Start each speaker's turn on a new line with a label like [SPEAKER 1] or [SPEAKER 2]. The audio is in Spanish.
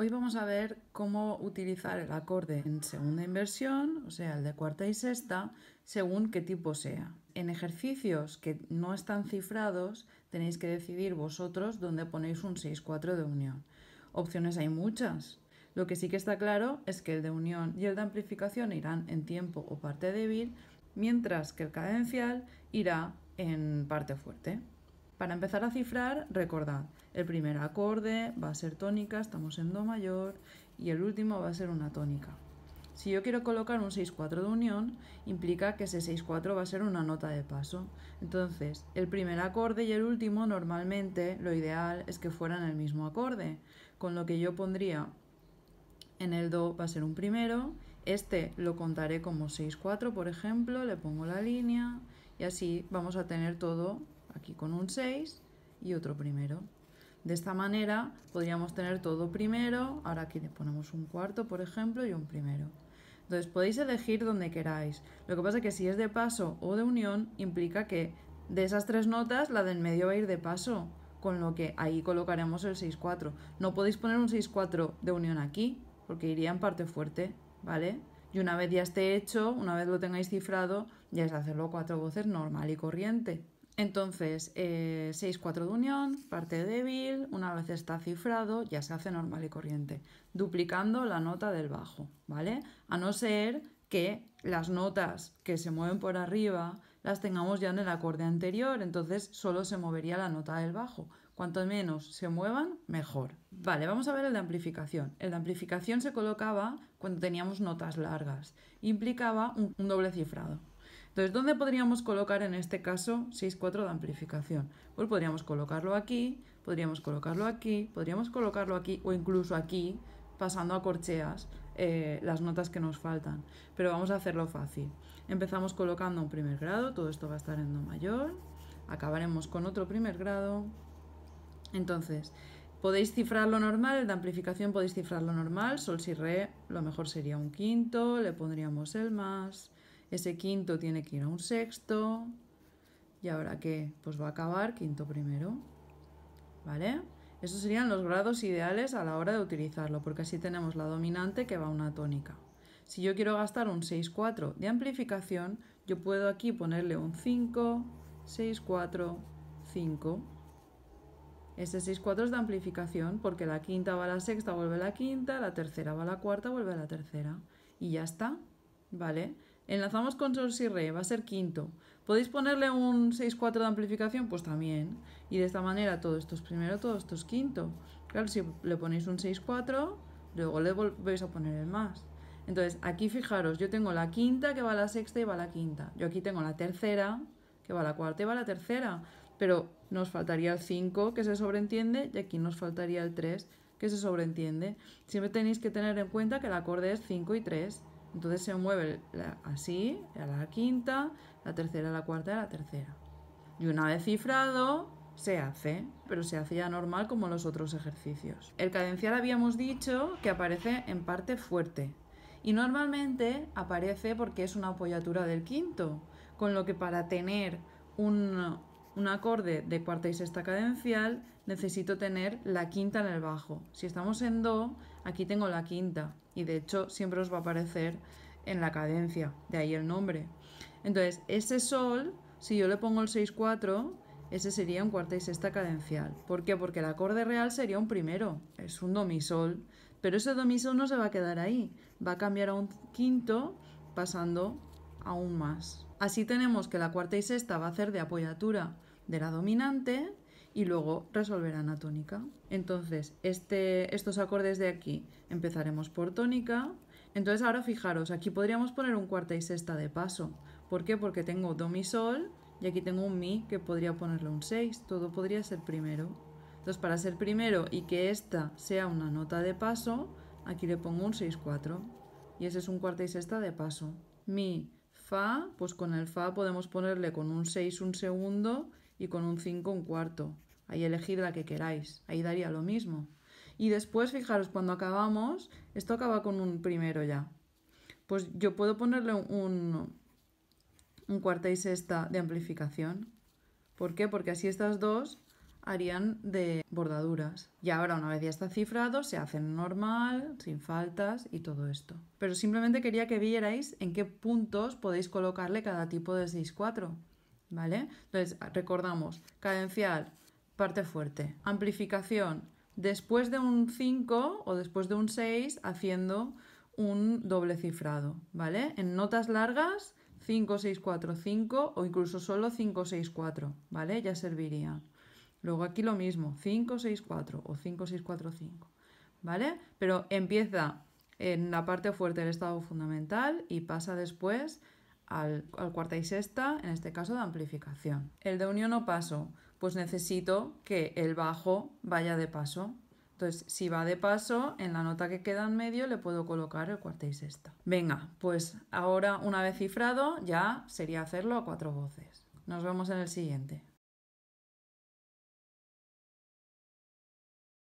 [SPEAKER 1] Hoy vamos a ver cómo utilizar el acorde en segunda inversión, o sea, el de cuarta y sexta, según qué tipo sea. En ejercicios que no están cifrados, tenéis que decidir vosotros dónde ponéis un 6-4 de unión. Opciones hay muchas. Lo que sí que está claro es que el de unión y el de amplificación irán en tiempo o parte débil, mientras que el cadencial irá en parte fuerte. Para empezar a cifrar, recordad, el primer acorde va a ser tónica, estamos en Do mayor, y el último va a ser una tónica. Si yo quiero colocar un 6-4 de unión, implica que ese 6-4 va a ser una nota de paso. Entonces, el primer acorde y el último normalmente lo ideal es que fueran el mismo acorde, con lo que yo pondría en el Do va a ser un primero, este lo contaré como 6-4, por ejemplo, le pongo la línea y así vamos a tener todo aquí con un 6 y otro primero. De esta manera podríamos tener todo primero, ahora aquí le ponemos un cuarto, por ejemplo, y un primero. Entonces podéis elegir donde queráis. Lo que pasa es que si es de paso o de unión, implica que de esas tres notas, la del medio va a ir de paso, con lo que ahí colocaremos el 6-4. No podéis poner un 6-4 de unión aquí, porque iría en parte fuerte, ¿vale? Y una vez ya esté hecho, una vez lo tengáis cifrado, ya es hacerlo cuatro voces normal y corriente. Entonces, 6, eh, 4 de unión, parte débil, una vez está cifrado, ya se hace normal y corriente, duplicando la nota del bajo, ¿vale? A no ser que las notas que se mueven por arriba las tengamos ya en el acorde anterior, entonces solo se movería la nota del bajo. Cuanto menos se muevan, mejor. Vale, vamos a ver el de amplificación. El de amplificación se colocaba cuando teníamos notas largas, implicaba un doble cifrado. Entonces, ¿dónde podríamos colocar en este caso 6,4 de amplificación? Pues podríamos colocarlo aquí, podríamos colocarlo aquí, podríamos colocarlo aquí o incluso aquí, pasando a corcheas eh, las notas que nos faltan. Pero vamos a hacerlo fácil. Empezamos colocando un primer grado, todo esto va a estar en Do mayor. Acabaremos con otro primer grado. Entonces, Podéis cifrar lo normal, el de amplificación podéis cifrar lo normal, sol, si, re, lo mejor sería un quinto, le pondríamos el más, ese quinto tiene que ir a un sexto. ¿Y ahora qué? Pues va a acabar quinto primero. ¿Vale? Esos serían los grados ideales a la hora de utilizarlo, porque así tenemos la dominante que va a una tónica. Si yo quiero gastar un 6-4 de amplificación, yo puedo aquí ponerle un 5, 6, 4, 5. Ese 6, 4 es de amplificación porque la quinta va a la sexta, vuelve a la quinta, la tercera va a la cuarta, vuelve a la tercera. Y ya está, ¿vale? Enlazamos con Sol Si Re, va a ser quinto. ¿Podéis ponerle un 6-4 de amplificación? Pues también. Y de esta manera todo esto es primero, todo esto es quinto. Claro, si le ponéis un 6-4, luego le volvéis a poner el más. Entonces, aquí fijaros, yo tengo la quinta que va a la sexta y va a la quinta. Yo aquí tengo la tercera que va a la cuarta y va a la tercera. Pero nos faltaría el 5 que se sobreentiende y aquí nos faltaría el 3 que se sobreentiende. Siempre tenéis que tener en cuenta que el acorde es 5 y 3. Entonces se mueve así, a la quinta, la tercera, la cuarta, y la tercera. Y una vez cifrado, se hace, pero se hacía normal como los otros ejercicios. El cadencial habíamos dicho que aparece en parte fuerte y normalmente aparece porque es una apoyatura del quinto, con lo que para tener un, un acorde de cuarta y sexta cadencial, necesito tener la quinta en el bajo. Si estamos en do, aquí tengo la quinta y de hecho siempre os va a aparecer en la cadencia, de ahí el nombre. Entonces, ese sol, si yo le pongo el 6-4, ese sería un cuarta y sexta cadencial. ¿Por qué? Porque el acorde real sería un primero, es un do mi sol, pero ese do no se va a quedar ahí, va a cambiar a un quinto pasando aún más. Así tenemos que la cuarta y sexta va a hacer de apoyatura de la dominante y luego resolverán la tónica. Entonces, este, estos acordes de aquí empezaremos por tónica. Entonces ahora fijaros, aquí podríamos poner un cuarta y sexta de paso. ¿Por qué? Porque tengo do mi sol y aquí tengo un mi que podría ponerle un 6. Todo podría ser primero. Entonces para ser primero y que esta sea una nota de paso, aquí le pongo un 6-4. Y ese es un cuarta y sexta de paso. Mi, fa, pues con el fa podemos ponerle con un 6 un segundo y con un 5 un cuarto. Ahí elegid la que queráis, ahí daría lo mismo. Y después, fijaros, cuando acabamos, esto acaba con un primero ya. Pues yo puedo ponerle un, un cuarta y sexta de amplificación. ¿Por qué? Porque así estas dos harían de bordaduras. Y ahora, una vez ya está cifrado, se hacen normal, sin faltas y todo esto. Pero simplemente quería que vierais en qué puntos podéis colocarle cada tipo de 6-4. ¿vale? Entonces, recordamos, cadencial, parte fuerte, amplificación, después de un 5 o después de un 6 haciendo un doble cifrado, ¿vale? En notas largas, 5, 6, 4, 5 o incluso solo 5, 6, 4, ¿vale? Ya serviría. Luego aquí lo mismo, 5, 6, 4 o 5, 6, 4, 5, ¿vale? Pero empieza en la parte fuerte del estado fundamental y pasa después al, al cuarta y sexta, en este caso de amplificación. El de unión o paso, pues necesito que el bajo vaya de paso. Entonces, si va de paso, en la nota que queda en medio le puedo colocar el cuarta y sexta. Venga, pues ahora una vez cifrado ya sería hacerlo a cuatro voces. Nos vemos en el siguiente.